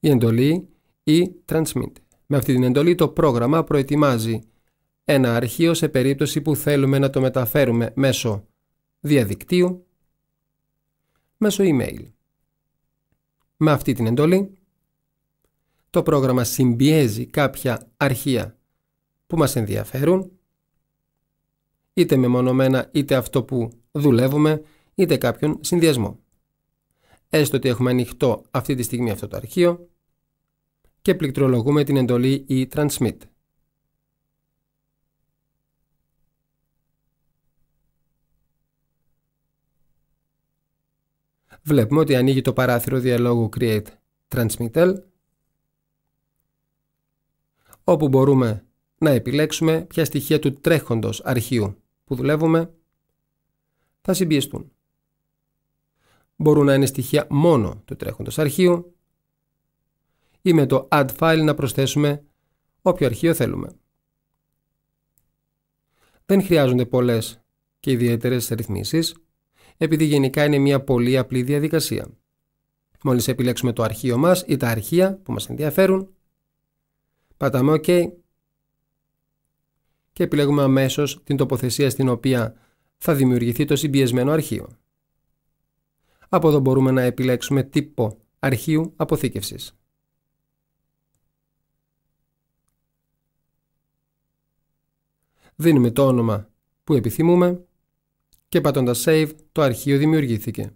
η εντολή ή transmit. Με αυτή την εντολή το πρόγραμμα προετοιμάζει ένα αρχείο σε περίπτωση που θέλουμε να το μεταφέρουμε μέσω διαδικτύου, μέσω email. Με αυτή την εντολή το πρόγραμμα συμπιέζει κάποια αρχεία που μας ενδιαφέρουν, είτε μεμονωμένα είτε αυτό που δουλεύουμε, είτε κάποιον συνδυασμό. Έστω ότι έχουμε ανοιχτό αυτή τη στιγμή αυτό το αρχείο, και πληκτρολογούμε την εντολή e-transmit. Βλέπουμε ότι ανοίγει το παράθυρο διαλόγου Create Transmitter όπου μπορούμε να επιλέξουμε ποια στοιχεία του τρέχοντος αρχείου που δουλεύουμε θα συμπιεστούν. Μπορούν να είναι στοιχεία μόνο του τρέχοντος αρχείου ή με το add file να προσθέσουμε όποιο αρχείο θέλουμε. Δεν χρειάζονται πολλές και ιδιαίτερες ρυθμίσεις, επειδή γενικά είναι μια πολύ απλή διαδικασία. Μόλις επιλέξουμε το αρχείο μας ή τα αρχεία που μας ενδιαφέρουν, πατάμε OK και επιλέγουμε αμέσως την τοποθεσία στην οποία θα δημιουργηθεί το συμπιεσμένο αρχείο. Από εδώ μπορούμε να επιλέξουμε τύπο αρχείου αποθήκευσης. δίνουμε το όνομα που επιθυμούμε και πατώντας Save το αρχείο δημιουργήθηκε.